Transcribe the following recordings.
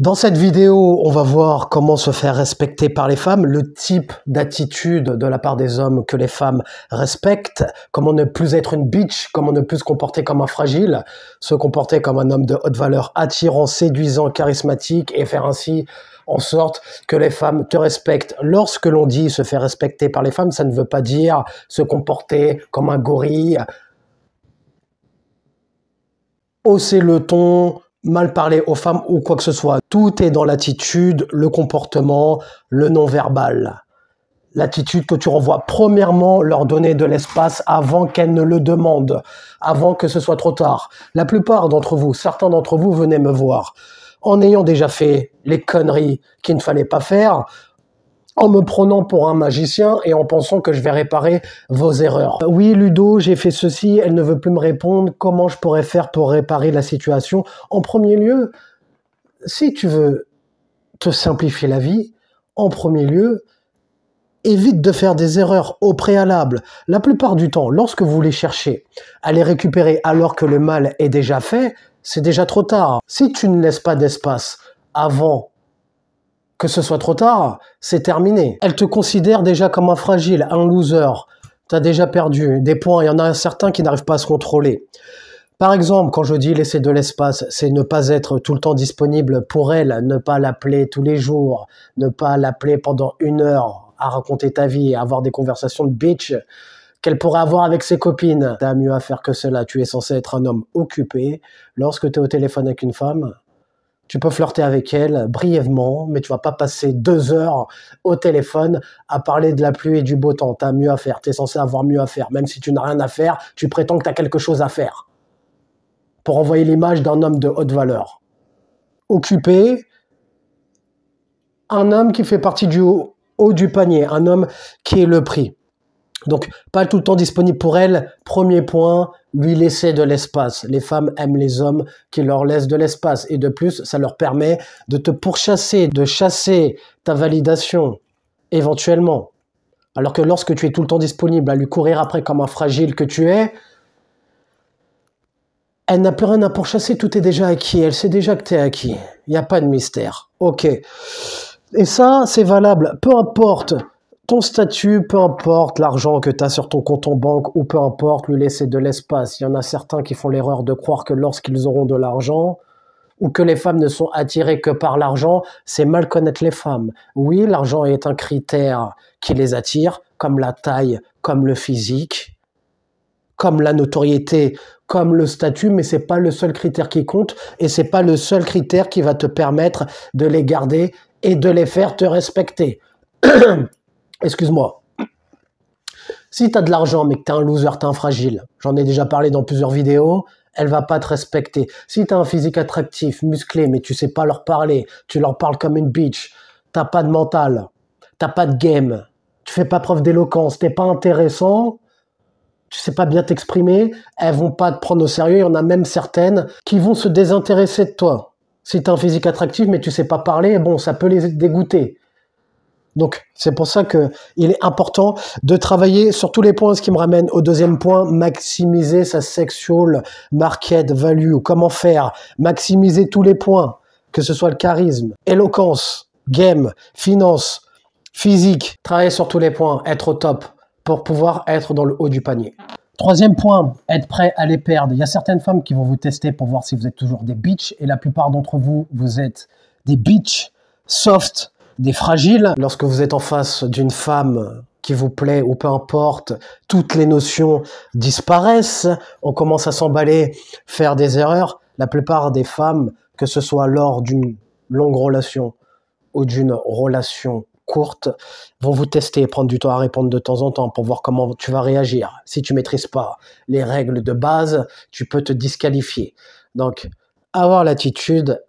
Dans cette vidéo, on va voir comment se faire respecter par les femmes, le type d'attitude de la part des hommes que les femmes respectent, comment ne plus être une bitch, comment ne plus se comporter comme un fragile, se comporter comme un homme de haute valeur, attirant, séduisant, charismatique et faire ainsi en sorte que les femmes te respectent. Lorsque l'on dit se faire respecter par les femmes, ça ne veut pas dire se comporter comme un gorille, hausser le ton, mal parler aux femmes ou quoi que ce soit. Tout est dans l'attitude, le comportement, le non-verbal. L'attitude que tu renvoies, premièrement, leur donner de l'espace avant qu'elles ne le demandent, avant que ce soit trop tard. La plupart d'entre vous, certains d'entre vous venaient me voir en ayant déjà fait les conneries qu'il ne fallait pas faire, en me prenant pour un magicien et en pensant que je vais réparer vos erreurs. Euh, oui, Ludo, j'ai fait ceci, elle ne veut plus me répondre, comment je pourrais faire pour réparer la situation En premier lieu, si tu veux te simplifier la vie, en premier lieu, évite de faire des erreurs au préalable. La plupart du temps, lorsque vous les cherchez à les récupérer alors que le mal est déjà fait, c'est déjà trop tard. Si tu ne laisses pas d'espace avant que ce soit trop tard, c'est terminé. Elle te considère déjà comme un fragile, un loser. Tu as déjà perdu des points. Il y en a certains qui n'arrivent pas à se contrôler. Par exemple, quand je dis laisser de l'espace, c'est ne pas être tout le temps disponible pour elle, ne pas l'appeler tous les jours, ne pas l'appeler pendant une heure à raconter ta vie, à avoir des conversations de bitch qu'elle pourrait avoir avec ses copines. T'as mieux à faire que cela. Tu es censé être un homme occupé. Lorsque tu es au téléphone avec une femme, tu peux flirter avec elle brièvement, mais tu vas pas passer deux heures au téléphone à parler de la pluie et du beau temps. Tu as mieux à faire, tu es censé avoir mieux à faire. Même si tu n'as rien à faire, tu prétends que tu as quelque chose à faire. Pour envoyer l'image d'un homme de haute valeur. Occupé, un homme qui fait partie du haut du panier, un homme qui est le prix. Donc, pas tout le temps disponible pour elle. Premier point, lui laisser de l'espace. Les femmes aiment les hommes qui leur laissent de l'espace. Et de plus, ça leur permet de te pourchasser, de chasser ta validation, éventuellement. Alors que lorsque tu es tout le temps disponible à lui courir après comme un fragile que tu es, elle n'a plus rien à pourchasser, tout est déjà acquis, elle sait déjà que tu es acquis. Il n'y a pas de mystère. Ok. Et ça, c'est valable, peu importe ton statut, peu importe l'argent que tu as sur ton compte en banque ou peu importe, lui laisser de l'espace. Il y en a certains qui font l'erreur de croire que lorsqu'ils auront de l'argent, ou que les femmes ne sont attirées que par l'argent, c'est mal connaître les femmes. Oui, l'argent est un critère qui les attire, comme la taille, comme le physique, comme la notoriété, comme le statut, mais c'est pas le seul critère qui compte et c'est pas le seul critère qui va te permettre de les garder et de les faire te respecter. excuse-moi, si tu as de l'argent mais que tu es un loser, tu es fragile, j'en ai déjà parlé dans plusieurs vidéos, elle va pas te respecter. Si tu as un physique attractif, musclé, mais tu sais pas leur parler, tu leur parles comme une bitch, t'as pas de mental, t'as pas de game, tu fais pas preuve d'éloquence, t'es pas intéressant, tu sais pas bien t'exprimer, elles vont pas te prendre au sérieux. Il y en a même certaines qui vont se désintéresser de toi. Si t'as un physique attractif, mais tu sais pas parler, bon, ça peut les dégoûter. Donc c'est pour ça qu'il est important de travailler sur tous les points, ce qui me ramène au deuxième point, maximiser sa sexual market value. Comment faire Maximiser tous les points, que ce soit le charisme, éloquence, game, finance, physique, travailler sur tous les points, être au top pour pouvoir être dans le haut du panier. Troisième point, être prêt à les perdre. Il y a certaines femmes qui vont vous tester pour voir si vous êtes toujours des bitches et la plupart d'entre vous, vous êtes des bitches soft des fragiles. Lorsque vous êtes en face d'une femme qui vous plaît ou peu importe, toutes les notions disparaissent, on commence à s'emballer, faire des erreurs. La plupart des femmes, que ce soit lors d'une longue relation ou d'une relation courte, vont vous tester, prendre du temps à répondre de temps en temps pour voir comment tu vas réagir. Si tu maîtrises pas les règles de base, tu peux te disqualifier. Donc, avoir l'attitude,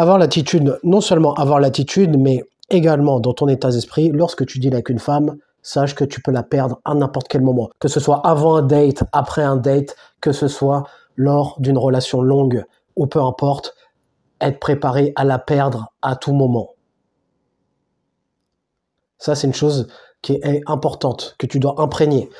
avoir l'attitude, non seulement avoir l'attitude, mais également dans ton état d'esprit, lorsque tu dis avec une femme, sache que tu peux la perdre à n'importe quel moment. Que ce soit avant un date, après un date, que ce soit lors d'une relation longue ou peu importe, être préparé à la perdre à tout moment. Ça, c'est une chose qui est importante, que tu dois imprégner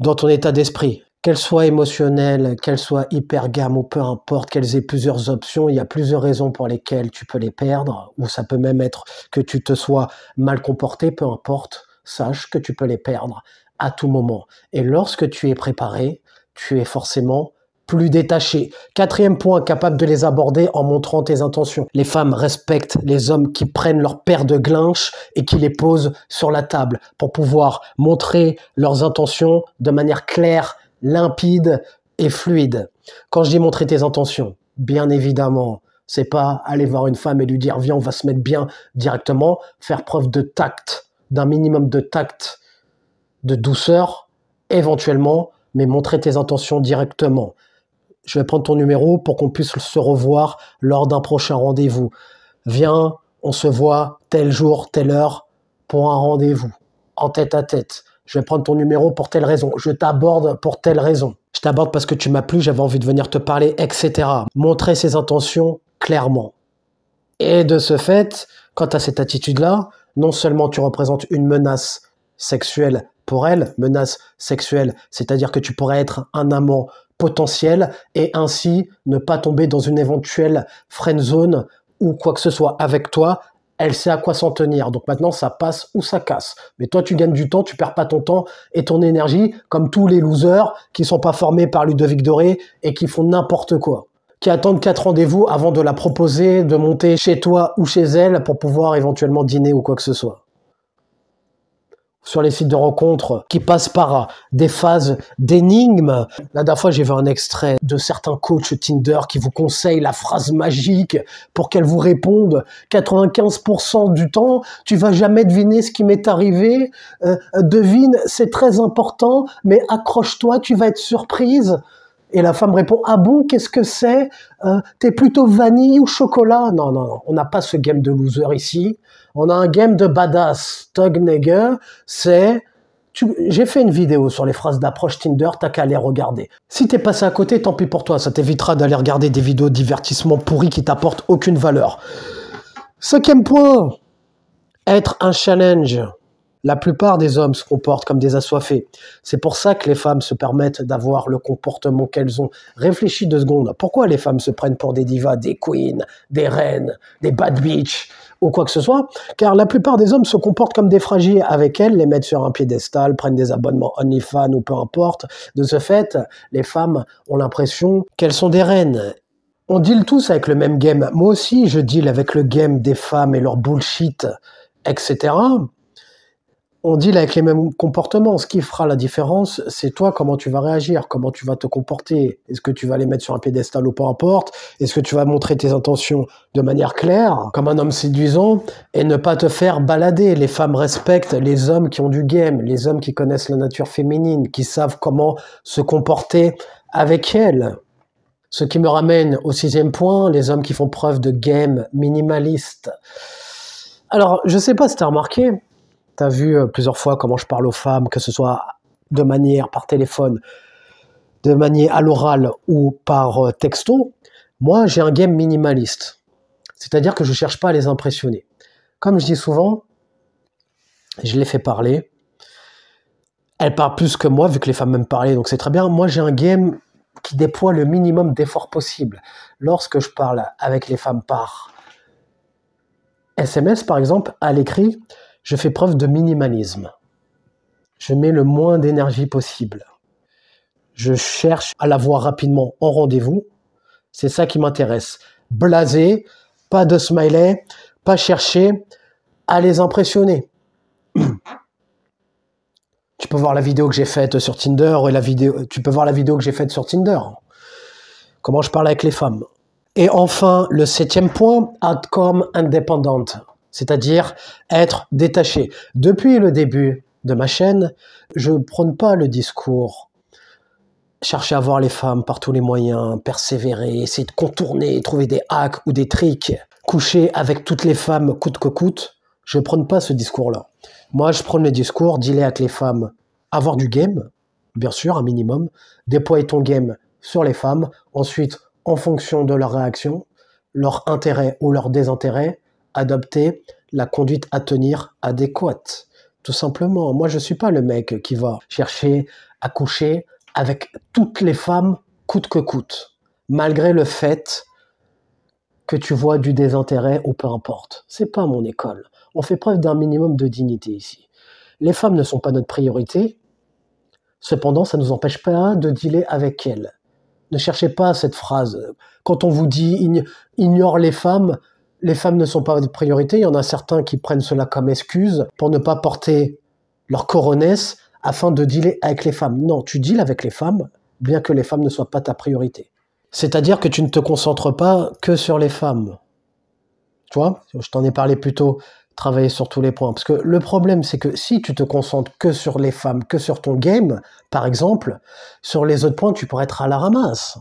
dans ton état d'esprit qu'elles soient émotionnelles, qu'elles soient hyper gamme ou peu importe, qu'elles aient plusieurs options, il y a plusieurs raisons pour lesquelles tu peux les perdre, ou ça peut même être que tu te sois mal comporté, peu importe, sache que tu peux les perdre à tout moment. Et lorsque tu es préparé, tu es forcément plus détaché. Quatrième point, capable de les aborder en montrant tes intentions. Les femmes respectent les hommes qui prennent leur paire de glinches et qui les posent sur la table pour pouvoir montrer leurs intentions de manière claire, limpide et fluide. Quand je dis montrer tes intentions, bien évidemment, c'est pas aller voir une femme et lui dire viens, on va se mettre bien directement, faire preuve de tact, d'un minimum de tact, de douceur, éventuellement, mais montrer tes intentions directement. Je vais prendre ton numéro pour qu'on puisse se revoir lors d'un prochain rendez-vous. Viens, on se voit tel jour, telle heure pour un rendez-vous en tête à tête je vais prendre ton numéro pour telle raison, je t'aborde pour telle raison, je t'aborde parce que tu m'as plu, j'avais envie de venir te parler, etc. Montrer ses intentions clairement. Et de ce fait, quant à cette attitude-là, non seulement tu représentes une menace sexuelle pour elle, menace sexuelle, c'est-à-dire que tu pourrais être un amant potentiel et ainsi ne pas tomber dans une éventuelle friend zone ou quoi que ce soit avec toi elle sait à quoi s'en tenir. Donc maintenant, ça passe ou ça casse. Mais toi, tu gagnes du temps, tu perds pas ton temps et ton énergie, comme tous les losers qui sont pas formés par Ludovic Doré et qui font n'importe quoi. Qui attendent quatre rendez-vous avant de la proposer, de monter chez toi ou chez elle pour pouvoir éventuellement dîner ou quoi que ce soit sur les sites de rencontres qui passent par euh, des phases d'énigmes. La dernière fois, j'ai vu un extrait de certains coachs Tinder qui vous conseillent la phrase magique pour qu'elle vous réponde 95% du temps. Tu vas jamais deviner ce qui m'est arrivé. Euh, devine, c'est très important, mais accroche-toi, tu vas être surprise. Et la femme répond Ah bon, qu'est-ce que c'est euh, T'es plutôt vanille ou chocolat Non, non, non, on n'a pas ce game de loser ici. On a un game de badass. Tognegger, c'est j'ai fait une vidéo sur les phrases d'approche Tinder, t'as qu'à aller regarder. Si t'es passé à côté, tant pis pour toi, ça t'évitera d'aller regarder des vidéos de divertissement pourris qui t'apportent aucune valeur. Cinquième point, être un challenge. La plupart des hommes se comportent comme des assoiffés. C'est pour ça que les femmes se permettent d'avoir le comportement qu'elles ont. Réfléchis deux secondes. Pourquoi les femmes se prennent pour des divas, des queens, des reines, des bad bitches ou quoi que ce soit, car la plupart des hommes se comportent comme des fragiles avec elles, les mettent sur un piédestal, prennent des abonnements OnlyFans ou peu importe. De ce fait, les femmes ont l'impression qu'elles sont des reines on deal tous avec le même game. Moi aussi, je deal avec le game des femmes et leur bullshit, etc on deal avec les mêmes comportements. Ce qui fera la différence, c'est toi, comment tu vas réagir, comment tu vas te comporter. Est-ce que tu vas les mettre sur un piédestal ou peu importe Est-ce que tu vas montrer tes intentions de manière claire, comme un homme séduisant, et ne pas te faire balader Les femmes respectent les hommes qui ont du game, les hommes qui connaissent la nature féminine, qui savent comment se comporter avec elles. Ce qui me ramène au sixième point, les hommes qui font preuve de game minimaliste. Alors, je sais pas si tu as remarqué, tu as vu euh, plusieurs fois comment je parle aux femmes, que ce soit de manière par téléphone, de manière à l'oral ou par euh, texto. Moi, j'ai un game minimaliste. C'est-à-dire que je ne cherche pas à les impressionner. Comme je dis souvent, je les fais parler. Elles parlent plus que moi, vu que les femmes m'aiment parler, donc c'est très bien. Moi, j'ai un game qui déploie le minimum d'efforts possible. Lorsque je parle avec les femmes par SMS, par exemple, à l'écrit, je fais preuve de minimalisme. Je mets le moins d'énergie possible. Je cherche à la voir rapidement en rendez-vous. C'est ça qui m'intéresse. Blasé, pas de smiley, pas chercher à les impressionner. tu peux voir la vidéo que j'ai faite sur Tinder et la vidéo, tu peux voir la vidéo que j'ai faite sur Tinder. Comment je parle avec les femmes. Et enfin, le septième point, outcome indépendante c'est-à-dire être détaché. Depuis le début de ma chaîne, je ne prône pas le discours chercher à voir les femmes par tous les moyens, persévérer, essayer de contourner, trouver des hacks ou des tricks, coucher avec toutes les femmes coûte que coûte. Je ne prône pas ce discours-là. Moi, je prône le discours, aller avec les femmes, avoir du game, bien sûr, un minimum, déployer ton game sur les femmes, ensuite, en fonction de leur réaction, leur intérêt ou leur désintérêt, adopter la conduite à tenir adéquate. Tout simplement, moi je ne suis pas le mec qui va chercher à coucher avec toutes les femmes coûte que coûte, malgré le fait que tu vois du désintérêt ou peu importe. C'est pas mon école. On fait preuve d'un minimum de dignité ici. Les femmes ne sont pas notre priorité. Cependant, ça ne nous empêche pas de dealer avec elles. Ne cherchez pas cette phrase. Quand on vous dit ignore les femmes, les femmes ne sont pas de priorité. Il y en a certains qui prennent cela comme excuse pour ne pas porter leur coronesse afin de dealer avec les femmes. Non, tu deals avec les femmes, bien que les femmes ne soient pas ta priorité. C'est-à-dire que tu ne te concentres pas que sur les femmes. Tu vois, je t'en ai parlé plus tôt, travailler sur tous les points. Parce que le problème, c'est que si tu te concentres que sur les femmes, que sur ton game, par exemple, sur les autres points, tu pourrais être à la ramasse.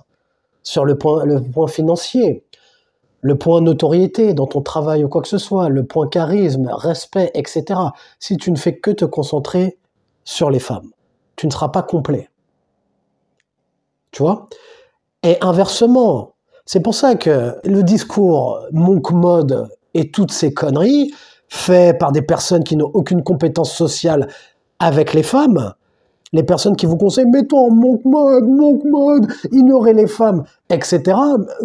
Sur le point, le point financier, le point notoriété dans ton travail ou quoi que ce soit, le point charisme, respect, etc. Si tu ne fais que te concentrer sur les femmes, tu ne seras pas complet. Tu vois Et inversement, c'est pour ça que le discours monk mode et toutes ces conneries, fait par des personnes qui n'ont aucune compétence sociale avec les femmes, les personnes qui vous conseillent, mets-toi en monk mode, monk mode, ignorez les femmes, etc.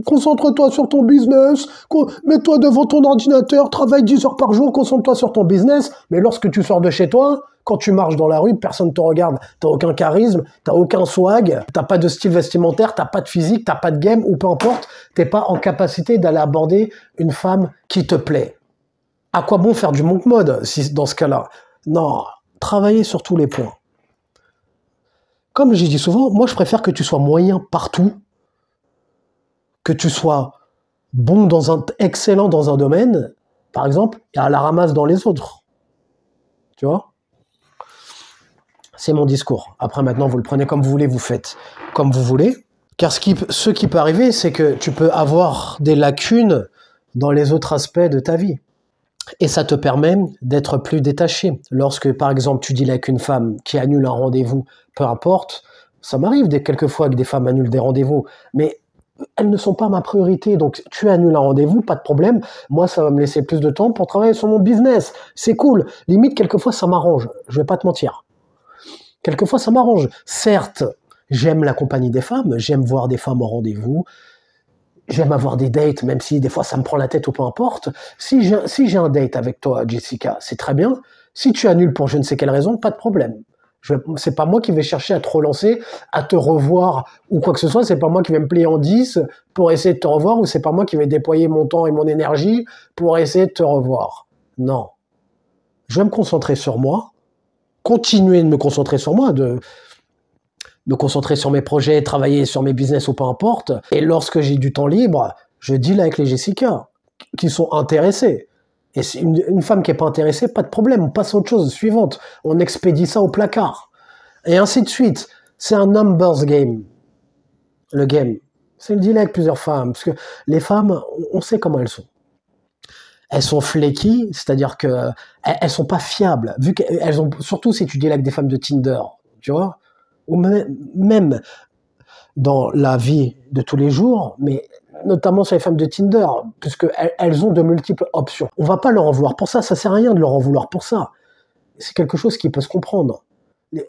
Concentre-toi sur ton business, mets-toi devant ton ordinateur, travaille 10 heures par jour, concentre-toi sur ton business, mais lorsque tu sors de chez toi, quand tu marches dans la rue, personne ne te regarde. T'as aucun charisme, tu t'as aucun swag, t'as pas de style vestimentaire, t'as pas de physique, t'as pas de game, ou peu importe, t'es pas en capacité d'aller aborder une femme qui te plaît. À quoi bon faire du monk mode si, dans ce cas-là Non, travaillez sur tous les points. Comme je dis souvent, moi je préfère que tu sois moyen partout, que tu sois bon dans un excellent dans un domaine, par exemple, et à la ramasse dans les autres. Tu vois C'est mon discours. Après maintenant, vous le prenez comme vous voulez, vous faites comme vous voulez. Car ce qui, ce qui peut arriver, c'est que tu peux avoir des lacunes dans les autres aspects de ta vie. Et ça te permet d'être plus détaché. Lorsque, par exemple, tu dis avec une femme qui annule un rendez-vous, peu importe, ça m'arrive des, fois que des femmes annulent des rendez-vous, mais elles ne sont pas ma priorité. Donc, tu annules un rendez-vous, pas de problème. Moi, ça va me laisser plus de temps pour travailler sur mon business. C'est cool. Limite, quelquefois, ça m'arrange. Je vais pas te mentir. Quelquefois, ça m'arrange. Certes, j'aime la compagnie des femmes. J'aime voir des femmes au rendez-vous j'aime avoir des dates, même si des fois ça me prend la tête ou peu importe. Si j'ai, si j'ai un date avec toi, Jessica, c'est très bien. Si tu annules pour je ne sais quelle raison, pas de problème. Je, c'est pas moi qui vais chercher à te relancer, à te revoir ou quoi que ce soit. C'est pas moi qui vais me plier en 10 pour essayer de te revoir ou c'est pas moi qui vais déployer mon temps et mon énergie pour essayer de te revoir. Non. Je vais me concentrer sur moi, continuer de me concentrer sur moi, de, me concentrer sur mes projets, travailler sur mes business ou peu importe. Et lorsque j'ai du temps libre, je deal avec les Jessica qui sont intéressées. Et une, une femme qui n'est pas intéressée, pas de problème, on passe à autre chose, suivante, on expédie ça au placard. Et ainsi de suite. C'est un numbers game. Le game. C'est le deal avec plusieurs femmes. Parce que les femmes, on sait comment elles sont elles sont fléquies, c'est-à-dire que euh, elles, sont pas fiables, vu qu'elles ont surtout si tu dis avec des femmes de Tinder, tu vois, ou même dans la vie de tous les jours, mais notamment sur les femmes de Tinder, puisqu'elles ont de multiples options. On va pas leur en vouloir pour ça, ça sert à rien de leur en vouloir pour ça. C'est quelque chose qui peut se comprendre. Euh,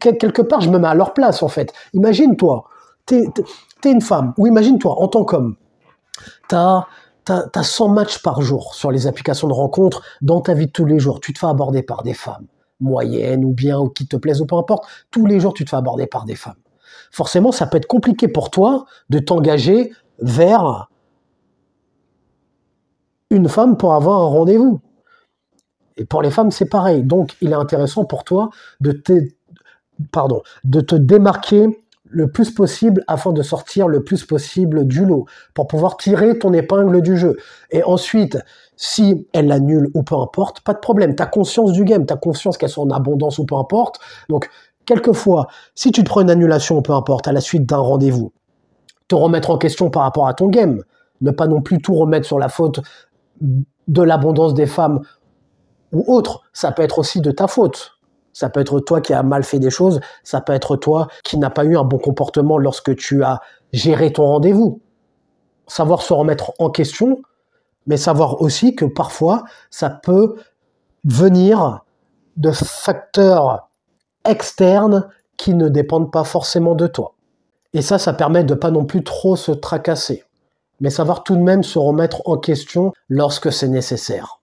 quelque part, je me mets à leur place, en fait. Imagine-toi, tu es une femme, ou imagine-toi, en tant qu'homme, t'as as, 100 matchs par jour sur les applications de rencontres dans ta vie de tous les jours. Tu te fais aborder par des femmes moyenne ou bien ou qui te plaise, ou peu importe, tous les jours tu te fais aborder par des femmes. Forcément, ça peut être compliqué pour toi de t'engager vers une femme pour avoir un rendez-vous. Et pour les femmes, c'est pareil. Donc, il est intéressant pour toi de pardon, de te démarquer le plus possible afin de sortir le plus possible du lot, pour pouvoir tirer ton épingle du jeu. Et ensuite, si elle l'annule ou peu importe, pas de problème. T'as conscience du game, t'as conscience qu'elle soit en abondance ou peu importe. Donc, quelquefois, si tu te prends une annulation, peu importe, à la suite d'un rendez-vous, te remettre en question par rapport à ton game, ne pas non plus tout remettre sur la faute de l'abondance des femmes ou autre, ça peut être aussi de ta faute ça peut être toi qui as mal fait des choses, ça peut être toi qui n'as pas eu un bon comportement lorsque tu as géré ton rendez-vous. Savoir se remettre en question, mais savoir aussi que parfois, ça peut venir de facteurs externes qui ne dépendent pas forcément de toi. Et ça, ça permet de pas non plus trop se tracasser, mais savoir tout de même se remettre en question lorsque c'est nécessaire.